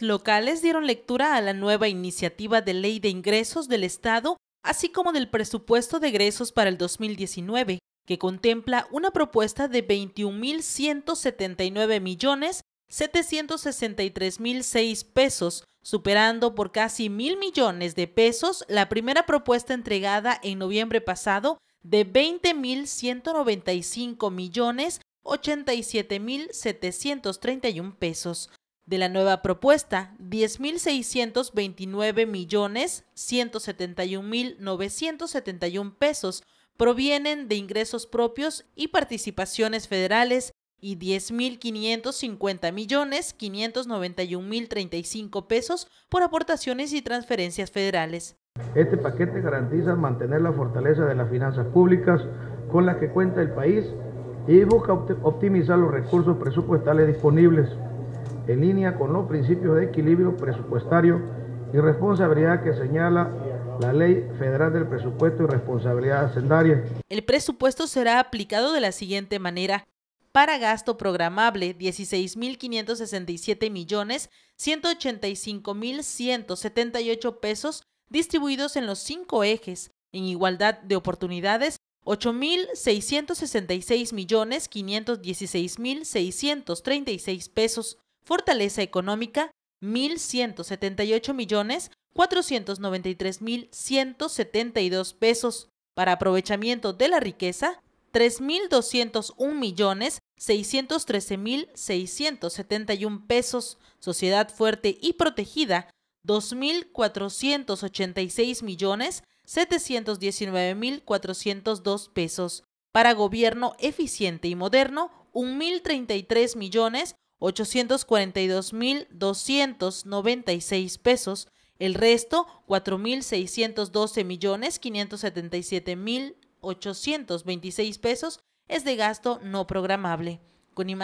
locales dieron lectura a la nueva iniciativa de ley de ingresos del Estado, así como del presupuesto de egresos para el 2019, que contempla una propuesta de 21.179 millones pesos, superando por casi mil millones de pesos la primera propuesta entregada en noviembre pasado de 20.195 millones pesos. De la nueva propuesta, 10.629.171.971 pesos provienen de ingresos propios y participaciones federales y 10.550.591.035 pesos por aportaciones y transferencias federales. Este paquete garantiza mantener la fortaleza de las finanzas públicas con las que cuenta el país y busca optimizar los recursos presupuestales disponibles en línea con los principios de equilibrio presupuestario y responsabilidad que señala la Ley Federal del Presupuesto y Responsabilidad Hacendaria. El presupuesto será aplicado de la siguiente manera. Para gasto programable, 16.567.185.178 pesos distribuidos en los cinco ejes. En igualdad de oportunidades, 8.666.516.636 pesos. Fortaleza económica, 1.178.493.172 pesos. Para aprovechamiento de la riqueza, 3.201.613.671 pesos. Sociedad fuerte y protegida, 2.486.719.402 pesos. Para gobierno eficiente y moderno, 1.033 millones ochocientos cuarenta y dos mil doscientos noventa y seis pesos el resto cuatro mil seiscientos doce millones quinientos setenta y siete mil ochocientos veintiséis pesos es de gasto no programable con